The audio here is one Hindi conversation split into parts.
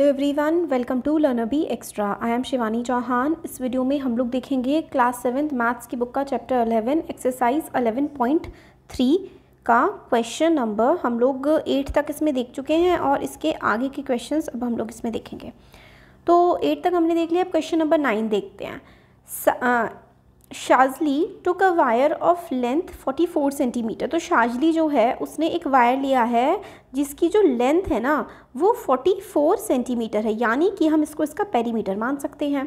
hello everyone welcome to learner B extra I am Shivani Chauhan इस वीडियो में हम लोग देखेंगे क्लास सेवेंथ मैथ्स की बुक का चैप्टर 11 एक्सरसाइज 11.3 का क्वेश्चन नंबर हम लोग एट तक इसमें देख चुके हैं और इसके आगे के क्वेश्चंस अब हम लोग इसमें देखेंगे तो एट तक हमने देख लिया अब क्वेश्चन नंबर नाइन देखते हैं Shazli took a wire of length 44 centimetre तो शाजली जो है उसने एक वायर लिया है जिसकी जो लेंथ है ना वो 44 सेंटीमीटर है यानी कि हम इसको इसका पेरीमीटर मान सकते हैं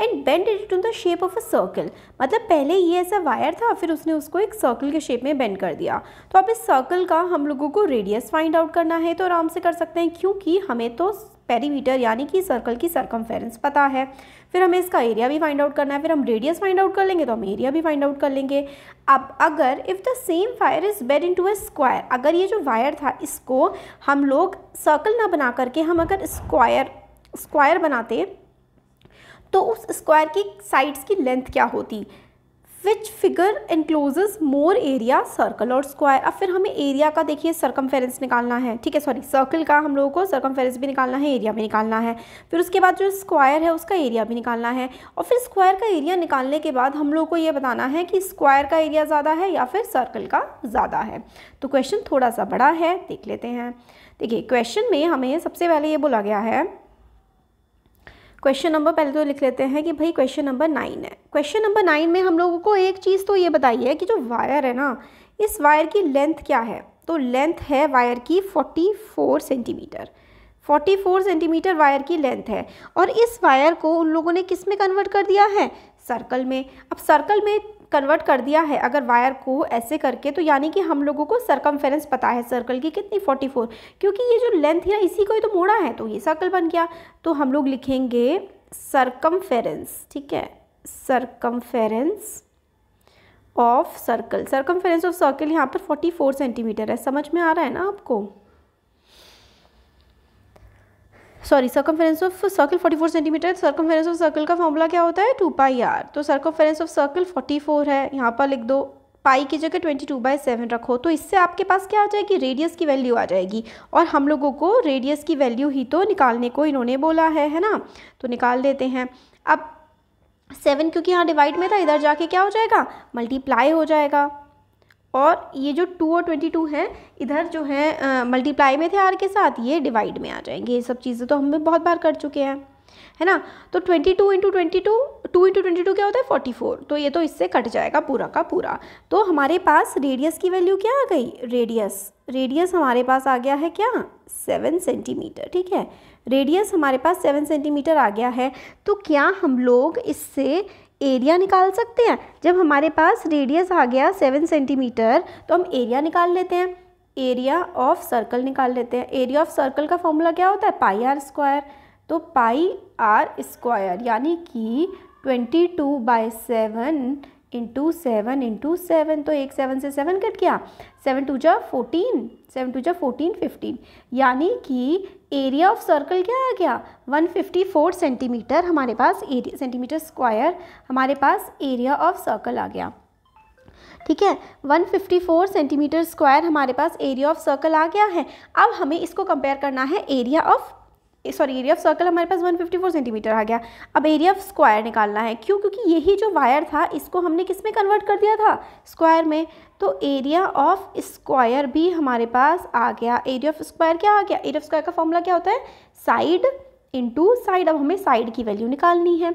and bend it in the shape of a circle मतलब पहले ये ऐसा वायर था फिर उसने उसको एक सर्कल के शेप में बेंड कर दिया तो अब इस सर्कल का हम लोगों को रेडियस फाइंड आउट करना है तो आराम से कर सकते हैं क्योंकि हमें तो पेरीमीटर यानी कि सर्कल की सरकमफेरेंस पता है फिर हमें इसका एरिया भी फाइंड आउट करना है फिर हम रेडियस फाइंड आउट कर लेंगे तो हम एरिया भी फाइंड आउट कर लेंगे अब अगर if the same wire is bent into a square अगर ये जो वायर था इसको हम लोग सर्कल ना बना करके हम अगर स्क्वायर स्क्वायर बनाते तो उस स्क्वायर की साइड्स की लेंथ क्या होती which figure encloses more area circle और स्क्वायर अब फिर हमें एरिया का देखिए सर्कम निकालना है ठीक है सॉरी सर्कल का हम लोगों को सर्कम भी निकालना है एरिया भी निकालना है फिर उसके बाद जो स्क्वायर है उसका एरिया भी निकालना है और फिर स्क्वायर का एरिया निकालने के बाद हम लोग को ये बताना है कि स्क्वायर का एरिया ज़्यादा है या फिर सर्कल का ज़्यादा है तो क्वेश्चन थोड़ा सा बड़ा है देख लेते हैं देखिए क्वेश्चन में हमें सबसे पहले ये बोला गया है क्वेश्चन नंबर पहले तो लिख लेते हैं कि भाई क्वेश्चन नंबर नाइन है क्वेश्चन नंबर नाइन में हम लोगों को एक चीज़ तो ये बताई है कि जो वायर है ना इस वायर की लेंथ क्या है तो लेंथ है वायर की forty four centimetre 44 centimetre wire की लेंथ है और इस वायर को उन लोगों ने किस में कन्वर्ट कर दिया है सर्कल में अब सर्कल में कन्वर्ट कर दिया है अगर वायर को ऐसे करके तो यानी कि हम लोगों को सर्कम पता है सर्कल की कितनी 44 क्योंकि ये जो लेंथ है इसी को ही तो मोड़ा है तो ये सर्कल बन गया तो हम लोग लिखेंगे सर्कम ठीक है circum of circle circum of circle यहाँ पर 44 सेंटीमीटर है समझ में आ रहा है ना आपको sorry circumference of circle 44 centimetre circumference of circle का फॉर्मूला क्या होता है टू पाई आर तो सर्कमफेरेंस ऑफ सर्कल 44 है यहाँ पर लिख दो पाई की जगह 22 टू बाई सेवन रखो तो इससे आपके पास क्या आ जाएगी रेडियस की वैल्यू आ जाएगी और हम लोगों को रेडियस की वैल्यू ही तो निकालने को इन्होंने बोला है है ना तो निकाल देते हैं अब सेवन क्योंकि यहाँ डिवाइड में था इधर जाके क्या हो जाएगा मल्टीप्लाई हो जाएगा और ये जो टू और ट्वेंटी टू हैं इधर जो है मल्टीप्लाई में थे आर के साथ ये डिवाइड में आ जाएंगे ये सब चीज़ें तो हम बहुत बार कर चुके हैं है ना तो twenty two into twenty two two into twenty two क्या होता है फोर्टी फोर तो ये तो इससे कट जाएगा पूरा का पूरा तो हमारे पास रेडियस की वैल्यू क्या आ गई रेडियस रेडियस हमारे पास आ गया है क्या सेवन सेंटीमीटर ठीक है रेडियस हमारे पास सेवन सेंटीमीटर आ गया है तो क्या हम लोग इससे एरिया निकाल सकते हैं जब हमारे पास रेडियस आ गया सेवन सेंटीमीटर तो हम एरिया निकाल लेते हैं एरिया ऑफ सर्कल निकाल लेते हैं एरिया ऑफ सर्कल का फॉर्मूला क्या होता है पाई आर स्क्वायर तो पाई आर स्क्वायर यानी कि twenty two by seven into seven into seven तो एक सेवन से सेवन कट गया सेवन टू जा फोर्टीन सेवन टू जा फोर्टीन फिफ्टीन यानी कि एरिया ऑफ सर्कल क्या आ गया वन फिफ्टी फोर सेंटीमीटर हमारे पास एरिया सेंटीमीटर स्क्वायर हमारे पास एरिया ऑफ सर्कल आ गया ठीक है 154 सेंटीमीटर स्क्वायर हमारे पास एरिया ऑफ सर्कल आ गया है अब हमें इसको कंपेयर करना है area of sorry area of circle हमारे पास 154 सेंटीमीटर आ गया अब एरिया ऑफ स्क्वायर निकालना है क्यों क्योंकि यही जो वायर था इसको हमने किस में कन्वर्ट कर दिया था स्क्वायर में तो एरिया ऑफ स्क्वायर भी हमारे पास आ गया एरिया ऑफ स्क्वायर क्या आ गया एरिया ऑफ स्क्वायर का फॉर्मूला क्या होता है साइड इंटू साइड अब हमें साइड की वैल्यू निकालनी है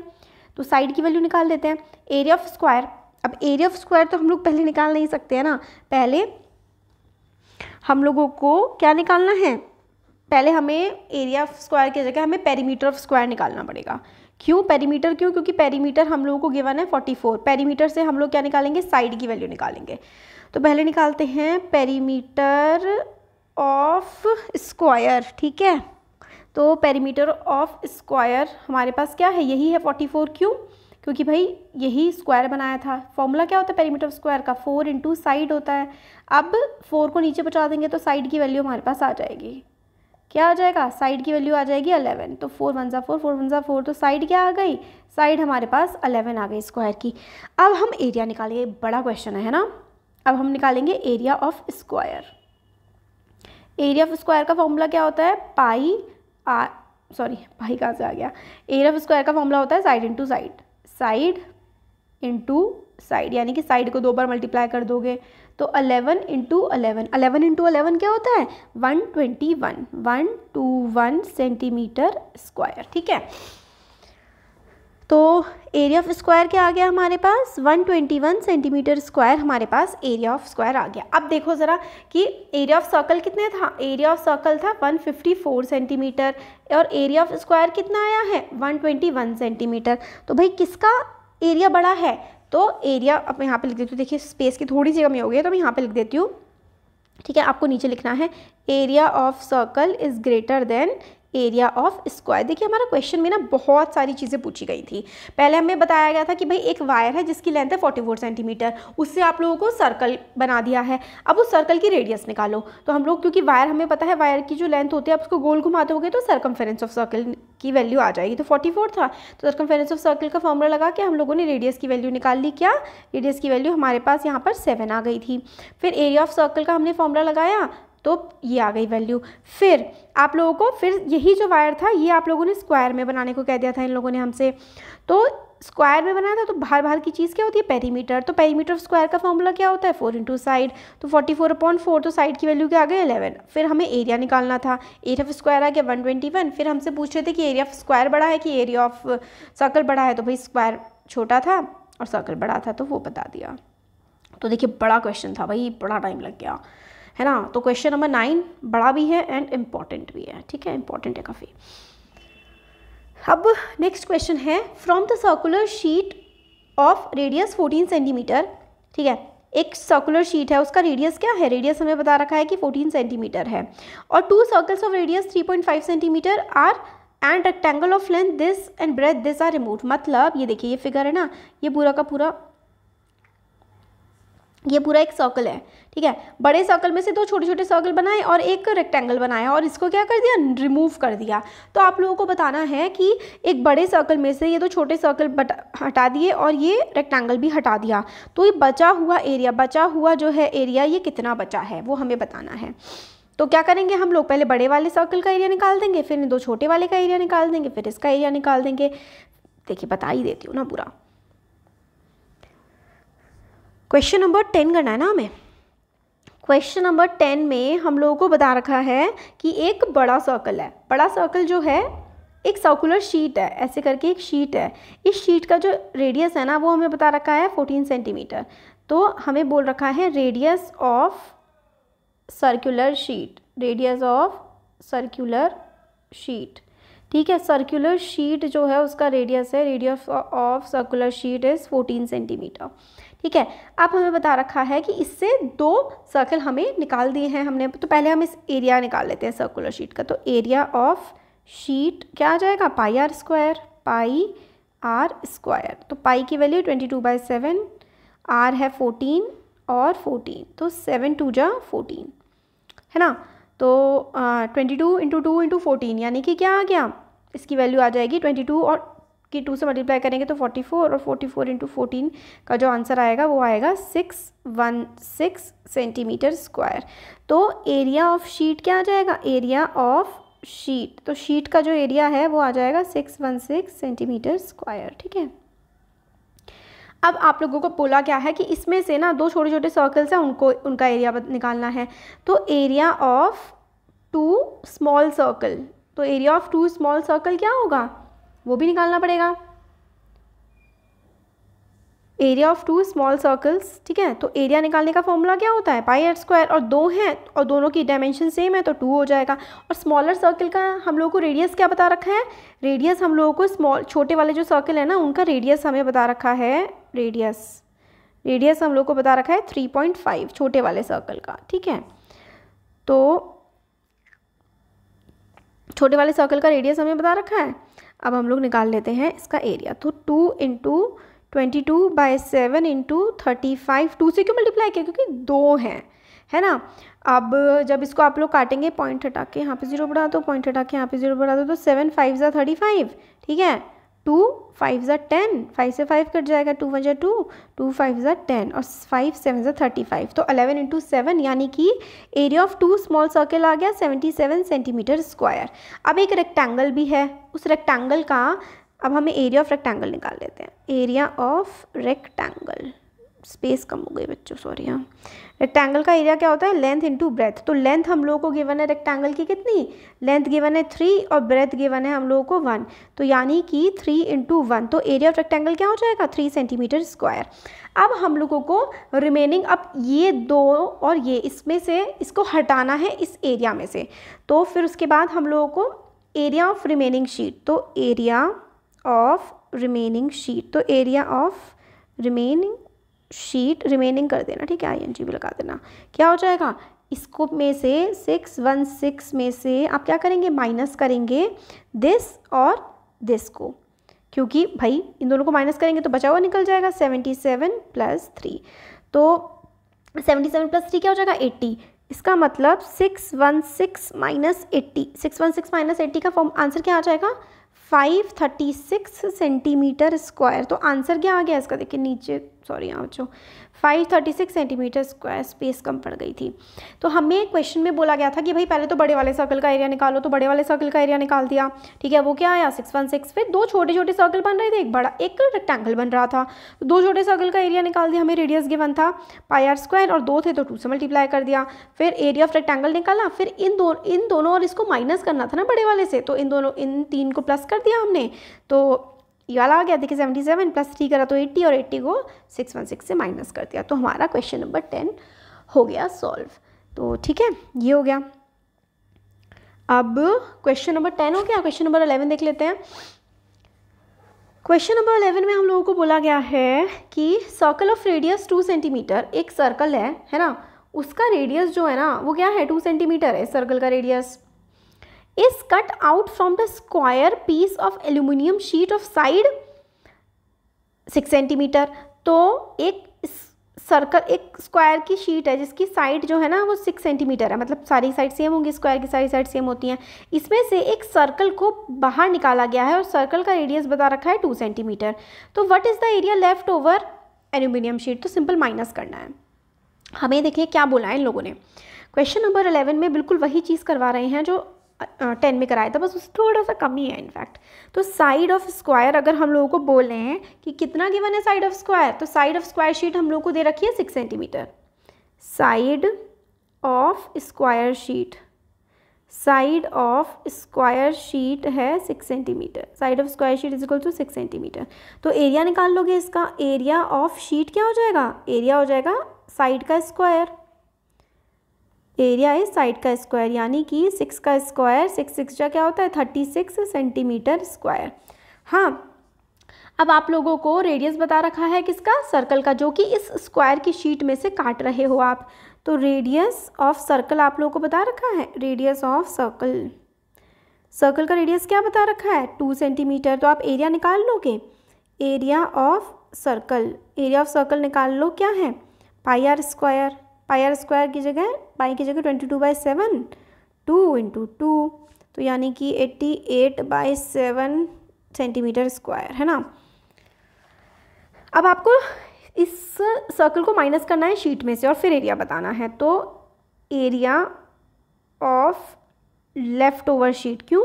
तो साइड की वैल्यू निकाल देते हैं एरिया ऑफ स्क्वायर अब एरिया ऑफ स्क्वायर तो हम लोग पहले निकाल नहीं सकते हैं ना पहले हम लोगों को क्या निकालना है पहले हमें एरिया ऑफ स्क्वायर की जगह हमें पेरीमीटर ऑफ स्क्वायर निकालना पड़ेगा क्यों पेरीमीटर क्यों क्योंकि पेरीमीटर हम लोगों को गिवन है 44 पेरीमीटर से हम लोग क्या निकालेंगे साइड की वैल्यू निकालेंगे तो पहले निकालते हैं पेरीमीटर ऑफ स्क्वायर ठीक है तो पेरीमीटर ऑफ स्क्वायर हमारे पास क्या है यही है 44 क्यों क्योंकि भाई यही स्क्वायर बनाया था फॉर्मूला क्या होता है पेरीमीटर ऑफ स्क्वायर का फोर इंटू साइड होता है अब फोर को नीचे पहुँचा देंगे तो साइड की वैल्यू हमारे पास आ जाएगी क्या आ जाएगा साइड की वैल्यू आ जाएगी अलेवन तो फोर वन ज़ा फोर फोर वन ज़ा फोर तो साइड क्या आ गई साइड हमारे पास अलेवन आ गई स्क्वायर की अब हम एरिया निकालेंगे बड़ा क्वेश्चन है ना अब हम निकालेंगे area of square area of square का फॉर्मूला क्या होता है पाई आर सॉरी पाई कहाँ से आ गया एरिया ऑफ स्क्वायर का फॉर्मूला होता है side into side side into side यानी कि साइड को दो बार मल्टीप्लाई कर दोगे तो eleven into eleven eleven into eleven क्या होता है one twenty one one two one centimetre square ठीक है तो एरिया ऑफ स्क्वायर क्या आ गया हमारे पास 121 सेंटीमीटर स्क्वायर हमारे पास एरिया ऑफ स्क्वायर आ गया अब देखो ज़रा कि एरिया ऑफ सर्कल कितने था एरिया ऑफ सर्कल था 154 सेंटीमीटर और एरिया ऑफ स्क्वायर कितना आया है 121 सेंटीमीटर तो भाई किसका एरिया बड़ा है तो एरिया अब यहाँ पे लिख देती हूँ देखिए स्पेस की थोड़ी सी कमी हो गई है तो मैं यहाँ पे लिख देती हूँ ठीक है आपको नीचे लिखना है area of circle is greater than area of square देखिए हमारा क्वेश्चन में ना बहुत सारी चीज़ें पूछी गई थी पहले हमें बताया गया था कि भाई एक वायर है जिसकी लेंथ है 44 सेंटीमीटर उससे आप लोगों को सर्कल बना दिया है अब उस सर्कल की रेडियस निकालो तो हम लोग क्योंकि वायर हमें पता है वायर की जो लेंथ होती है आप उसको गोल घुमा दोगे तो सर्कमफेरेंस ऑफ सर्कल की वैल्यू आ जाएगी तो फोर्टी था तो सर्कमफेरेंस ऑफ सर्कल का फॉर्मूला लगा के हम लोगों ने रेडियस की वैल्यू निकाल ली क्या रेडियस की वैल्यू हमारे पास यहाँ पर सेवन आ गई थी फिर एरिया ऑफ सर्कल का हमने फॉर्मूला लगाया तो ये आ गई वैल्यू फिर आप लोगों को फिर यही जो वायर था ये आप लोगों ने स्क्वायर में बनाने को कह दिया था इन लोगों ने हमसे तो स्क्वायर में बनाया था तो बाहर बाहर की चीज़ क्या होती है पेरीमीटर तो पेरीमीटर ऑफ स्क्वायर का फॉर्मूला क्या होता है फोर इंटू साइड तो फोर्टी फोर अपॉइंट फोर तो साइड की वैल्यू क्या आ गई एलेवन फिर हमें एरिया निकालना था एरिया ऑफ स्क्वायर आ गया वन ट्वेंटी वन फिर हमसे पूछ रहे थे कि एरिया ऑफ स्क्वायर बड़ा है कि एरिया ऑफ सर्कल बड़ा है तो भाई स्क्वायर छोटा था और सर्कल बड़ा था तो वो बता दिया तो देखिए बड़ा क्वेश्चन था भाई बड़ा टाइम लग गया है ना तो क्वेश्चन नंबर नाइन बड़ा भी है एंड इम्पॉर्टेंट भी है ठीक है इम्पॉर्टेंट है काफ़ी अब नेक्स्ट क्वेश्चन है from the circular sheet of radius 14 centimetre ठीक है एक सर्कुलर शीट है उसका रेडियस क्या है रेडियस हमें बता रखा है कि 14 सेंटीमीटर है और two circles of radius 3.5 centimetre are and rectangle of length this and breadth this are remove मतलब ये देखिए ये फिगर है ना ये पूरा का पूरा ये पूरा एक सर्कल है ठीक है बड़े सर्कल में से दो छोटे छोटे सर्कल बनाए और एक रेक्टेंगल बनाया और इसको क्या कर दिया रिमूव कर दिया तो आप लोगों को बताना है कि एक बड़े सर्कल में से ये दो छोटे सर्कल हटा दिए और ये रेक्टेंगल भी हटा दिया तो ये बचा हुआ एरिया बचा हुआ जो है एरिया ये कितना बचा है वो हमें बताना है तो क्या करेंगे हम लोग पहले बड़े वाले सर्कल का एरिया निकाल देंगे फिर दो छोटे वाले का एरिया निकाल देंगे फिर इसका एरिया निकाल देंगे देखिए बता ही देती हूँ ना पूरा क्वेश्चन नंबर टेन करना है ना हमें क्वेश्चन नंबर टेन में हम लोगों को बता रखा है कि एक बड़ा सर्कल है बड़ा सर्कल जो है एक सर्कुलर शीट है ऐसे करके एक शीट है इस शीट का जो रेडियस है ना वो हमें बता रखा है फोर्टीन सेंटीमीटर तो हमें बोल रखा है radius of circular sheet radius of circular sheet ठीक है सर्कुलर शीट जो है उसका रेडियस है radius of circular sheet is fourteen centimetre ठीक है अब हमें बता रखा है कि इससे दो सर्कल हमें निकाल दिए हैं हमने तो पहले हम इस एरिया निकाल लेते हैं सर्कुलर शीट का तो एरिया ऑफ शीट क्या आ जाएगा pi r square pi r square तो पाई की value twenty two by seven r है फोर्टीन और फोर्टीन तो सेवन टू जा फोर्टीन है ना तो twenty two into two into fourteen यानी कि क्या आ गया इसकी वैल्यू आ जाएगी ट्वेंटी टू और कि टू से मल्टीप्लाई करेंगे तो फोर्टी फोर और फोर्टी फोर इंटू फोर्टीन का जो आंसर आएगा वो आएगा six one six centimetre square तो एरिया ऑफ शीट क्या आ जाएगा एरिया ऑफ शीट तो शीट का जो एरिया है वो आ जाएगा six one six centimetre square ठीक है अब आप लोगों को बोला क्या है कि इसमें से ना दो छोटे छोटे सर्कल्स हैं उनको उनका एरिया निकालना है तो area of two small circle तो area of two small circle क्या होगा वो भी निकालना पड़ेगा area of two small circles ठीक है तो एरिया निकालने का फॉर्मूला क्या होता है पाई एट स्क्वायर और दो हैं और दोनों की डायमेंशन सेम है तो टू हो जाएगा और स्मॉलर सर्कल का हम लोगों को रेडियस क्या बता रखा है रेडियस हम लोगों को स्मॉल छोटे वाले जो सर्कल है ना उनका रेडियस हमें बता रखा है रेडियस रेडियस हम लोग को बता रखा है थ्री पॉइंट फाइव छोटे वाले सर्कल का ठीक है तो छोटे वाले सर्कल का रेडियस हमें बता रखा है अब हम लोग निकाल लेते हैं इसका एरिया तो two into twenty two by seven into thirty five two से क्यों मल्टीप्लाई किया क्योंकि दो हैं है ना अब जब इसको आप लोग काटेंगे पॉइंट हटा के यहाँ पे जीरो बढ़ा दो पॉइंट हटा के यहाँ पे जीरो बढ़ा दो तो सेवन फाइव ज़ा थर्टी फाइव ठीक है टू फाइव ज़ा टेन फाइव से फाइव कट जाएगा टू वन ज़ा टू टू फाइव ज़ा टेन और फाइव सेवन ज़ा थर्टी फाइव तो अलेवन इंटू सेवन यानी कि area of two small circle आ गया सेवेंटी सेवन सेंटीमीटर स्क्वायर अब एक रेक्टेंगल भी है उस रेक्टेंगल का अब हमें एरिया ऑफ रेक्टेंगल निकाल लेते हैं एरिया ऑफ रेक्टेंगल स्पेस कम हो गई बच्चों सॉरी हाँ रेक्टेंगल का एरिया क्या होता है लेंथ इनटू ब्रेथ तो लेंथ हम लोगों को गिवन है रेक्टेंगल की कितनी लेंथ गिवन है थ्री और ब्रेथ गिवन है हम लोगों को वन तो यानी कि थ्री इंटू वन तो एरिया ऑफ रेक्टेंगल क्या हो जाएगा थ्री सेंटीमीटर स्क्वायर अब हम लोगों को रिमेनिंग अब ये दो और ये इसमें से इसको हटाना है इस एरिया में से तो फिर उसके बाद हम लोगों को एरिया ऑफ रिमेनिंग शीट तो एरिया ऑफ रिमेनिंग शीट तो area of remaining sheet remaining कर देना ठीक है आई एन जी भी लगा देना क्या हो जाएगा इसको में से सिक्स वन सिक्स में से आप क्या करेंगे माइनस करेंगे दिस और दिस को क्योंकि भाई इन दोनों को माइनस करेंगे तो बचा हुआ निकल जाएगा सेवेंटी सेवन प्लस थ्री तो सेवेंटी सेवन प्लस थ्री क्या हो जाएगा एट्टी इसका मतलब six one six minus eighty six one six minus eighty का फॉर्म आंसर क्या आ जाएगा 536 सेंटीमीटर स्क्वायर तो आंसर क्या आ गया इसका देखिए नीचे सॉरी यहाँ चो 536 सेंटीमीटर स्क्वायर स्पेस कम पड़ गई थी तो हमें क्वेश्चन में बोला गया था कि भाई पहले तो बड़े वाले सर्कल का एरिया निकालो तो बड़े वाले सर्कल का एरिया निकाल दिया ठीक है वो क्या आया सिक्स वन सिक्स फिर दो छोटे छोटे सर्कल बन रहे थे एक बड़ा एक रेक्टेंगल बन रहा था तो दो छोटे सर्कल का एरिया निकाल दिया हमें रेडियस गिवन था पाई आर स्क्वायर और दो थे तो टू से मल्टीप्लाई कर दिया फिर एरिया ऑफ रेक्टेंगल निकाला फिर इन दो इन दोनों और इसको माइनस करना था ना बड़े वाले से तो इन दोनों इन तीन को प्लस कर दिया हमने तो ये वाला आ गया देखिए सेवेंटी सेवन प्लस थ्री करा तो एट्टी और एट्टी को सिक्स वन सिक्स से माइनस कर दिया तो हमारा क्वेश्चन नंबर टेन हो गया सॉल्व तो ठीक है ये हो गया अब क्वेश्चन नंबर टेन हो गया क्वेश्चन नंबर अलेवन देख लेते हैं क्वेश्चन नंबर अलेवन में हम लोगों को बोला गया है कि circle of radius two centimetre एक सर्कल है है ना उसका रेडियस जो है ना वो क्या है टू सेंटीमीटर है सर्कल का radius is cut out from the square piece of aluminium sheet of side 6 centimetre तो एक सर्कल एक स्क्वायर की शीट है जिसकी साइड जो है ना वो सिक्स सेंटीमीटर है मतलब सारी साइड सेम होंगी स्क्वायर की सारी साइड सेम होती हैं इसमें से एक सर्कल को बाहर निकाला गया है और सर्कल का रेडियस बता रखा है टू सेंटीमीटर तो what is the area left over aluminium sheet तो सिंपल माइनस करना है हमें देखिए क्या बोला है इन लोगों ने क्वेश्चन नंबर अलेवन में बिल्कुल वही चीज़ करवा रहे हैं जो टेन में कराया था बस उससे थोड़ा सा कम ही है इनफैक्ट तो साइड ऑफ स्क्वायर अगर हम लोगों को बोल रहे हैं कि कितना गिवन है साइड ऑफ स्क्वायर तो साइड ऑफ स्क्वायर शीट हम लोग को दे रखी है six centimetre side of square sheet side of square sheet है six centimetre side of square sheet is equal to six centimetre तो एरिया निकाल लोगे इसका एरिया ऑफ शीट क्या हो जाएगा एरिया हो जाएगा साइड का स्क्वायर एरिया है साइड का स्क्वायर यानी कि सिक्स का स्क्वायर सिक्स सिक्स का क्या होता है थर्टी सिक्स सेंटीमीटर स्क्वायर हाँ अब आप लोगों को रेडियस बता रखा है किसका सर्कल का जो कि इस स्क्वायर की शीट में से काट रहे हो आप तो रेडियस ऑफ सर्कल आप लोगों को बता रखा है रेडियस ऑफ सर्कल सर्कल का रेडियस क्या बता रखा है टू सेंटीमीटर तो आप एरिया निकाल लोगे area of circle area of circle निकाल लो क्या है pi r square pi r square की जगह पाई की जगह twenty two by seven two into two तो यानी कि eighty eight by seven centimetre square है ना अब आपको इस सर्कल को माइनस करना है शीट में से और फिर एरिया बताना है तो area of left over sheet क्यों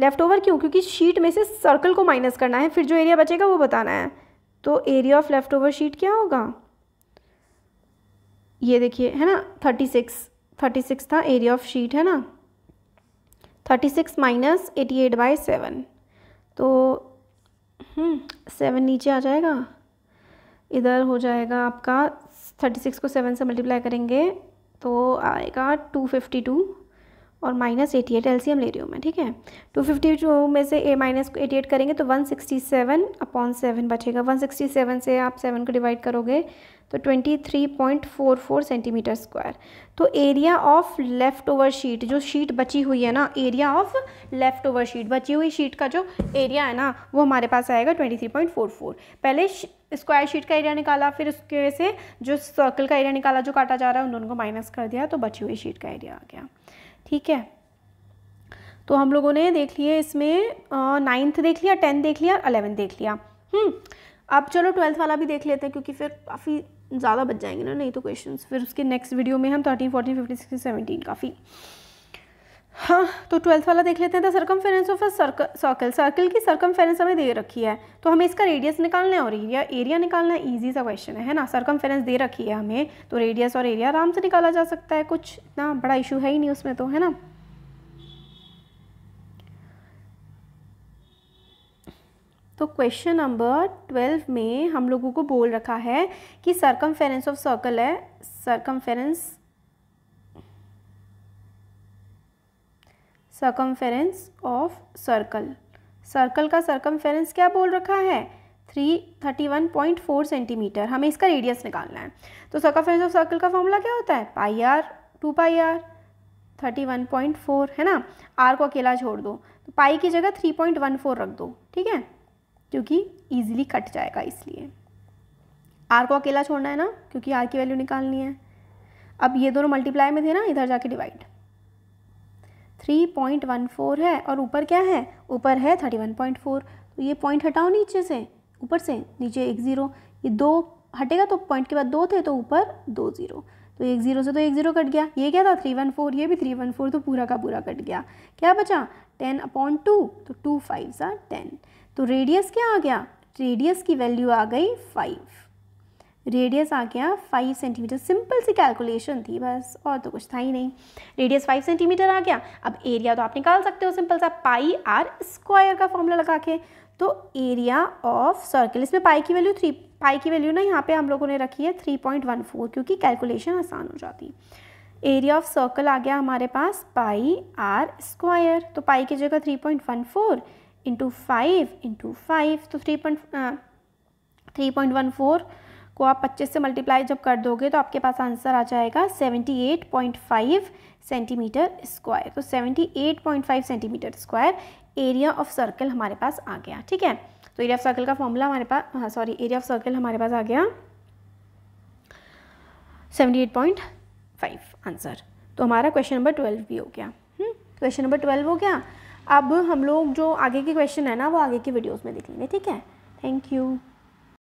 लेफ़्ट ओवर क्यों क्योंकि शीट में से सर्कल को माइनस करना है फिर जो एरिया बचेगा वो बताना है तो area of left over sheet क्या होगा ये देखिए है ना थर्टी सिक्स थर्टी सिक्स था एरिया ऑफ शीट है ना thirty six minus eighty eight by seven तो सेवन हम्म, नीचे आ जाएगा इधर हो जाएगा आपका थर्टी सिक्स को सेवन से मल्टीप्लाई करेंगे तो आएगा टू फिफ्टी टू और minus eighty eight L C M ले रही हूँ मैं ठीक है टू फिफ्टी टू में से ए माइनस को एटी एट करेंगे तो one sixty seven upon seven बचेगा वन सिक्सटी सेवन से आप सेवन को डिवाइड करोगे तो 23.44 सेंटीमीटर स्क्वायर तो area of left over sheet जो शीट बची हुई है ना area of left over sheet बची हुई शीट का जो एरिया है ना वो हमारे पास आएगा 23.44 पहले स्क्वायर शीट का एरिया निकाला फिर उसके से जो सर्कल का एरिया निकाला जो काटा जा रहा है उन दोनों को माइनस कर दिया तो बची हुई शीट का एरिया आ गया ठीक है तो हम लोगों ने देख लिए इसमें नाइन्थ देख लिया टेंथ देख लिया अलेवेंथ देख लिया हम्म, अब चलो ट्वेल्थ वाला भी देख लेते हैं क्योंकि फिर काफ़ी ज़्यादा बच जाएंगे ना नहीं तो क्वेश्चन फिर उसके नेक्स्ट वीडियो में हम thirteen fourteen fifteen sixteen seventeen काफ़ी हाँ तो ट्वेल्थ वाला देख लेते हैं the circumference of a circle circle की सर्कम फेरेंस हमें दे रखी है तो हमें इसका रेडियस निकालना है और एरिया एरिया निकालना ईजी सा क्वेश्चन है ना सर्कम फेरेंस दे रखी है हमें तो रेडियस और एरिया आराम से निकाला जा सकता है कुछ इतना बड़ा इशू है ही नहीं उसमें तो है ना तो क्वेश्चन नंबर ट्वेल्व में हम लोगों को बोल रखा है कि फेरेंस ऑफ सर्कल है circumference circumference of circle circle का फेरेंस क्या बोल रखा है three thirty one point four centimetre हमें इसका रेडियस निकालना है तो फेरेंस ऑफ सर्कल का फॉर्मूला क्या होता है pi r two pi r thirty one point four है ना आर को अकेला छोड़ दो तो पाई की जगह थ्री पॉइंट वन फोर रख दो ठीक है क्योंकि ईजिली कट जाएगा इसलिए आर को अकेला छोड़ना है ना क्योंकि आर की वैल्यू निकालनी है अब ये दोनों मल्टीप्लाई में थे ना इधर जाके डिवाइड 3.14 है और ऊपर क्या है ऊपर है 31.4 तो ये पॉइंट हटाओ नीचे से ऊपर से नीचे एक ज़ीरो ये दो हटेगा तो पॉइंट के बाद दो थे तो ऊपर दो ज़ीरो तो एक ज़ीरो से तो एक ज़ीरो कट गया ये क्या था थ्री वन फोर ये भी थ्री वन फोर तो पूरा का पूरा कट गया क्या बचा टेन अपॉन टू तो टू फाइव सा टेन तो रेडियस क्या आ गया रेडियस की वैल्यू आ गई फाइव रेडियस आ गया फाइव सेंटीमीटर सिंपल सी कैलकुलेशन थी बस और तो कुछ था ही नहीं रेडियस फाइव सेंटीमीटर आ गया अब एरिया तो आप निकाल सकते हो सिंपल सा पाई आर स्क्वायर का फॉर्मूला लगा के तो एरिया ऑफ सर्कल इसमें पाई की वैल्यू थ्री पाई की वैल्यू ना यहाँ पे हम लोगों ने रखी है थ्री पॉइंट वन फोर क्योंकि कैलकुलेशन आसान हो जाती एरिया ऑफ सर्कल आ गया हमारे पास पाई आर स्क्वायर तो पाई की जगह three point one four into five into five तो three point three point one four को आप पच्चीस से मल्टीप्लाई जब कर दोगे तो आपके पास आंसर आ जाएगा seventy eight point five centimetre square तो seventy eight point five centimetre square area of circle हमारे पास आ गया ठीक है तो एरिया ऑफ सर्कल का फॉर्मूला हमारे पास हाँ सॉरी एरिया ऑफ सर्कल हमारे पास आ गया seventy eight point five answer तो हमारा क्वेश्चन नंबर ट्वेल्व भी हो गया क्वेश्चन नंबर ट्वेल्व हो गया अब हम लोग जो आगे के क्वेश्चन है ना वो आगे की वीडियोज़ में देख लेंगे ठीक है थैंक यू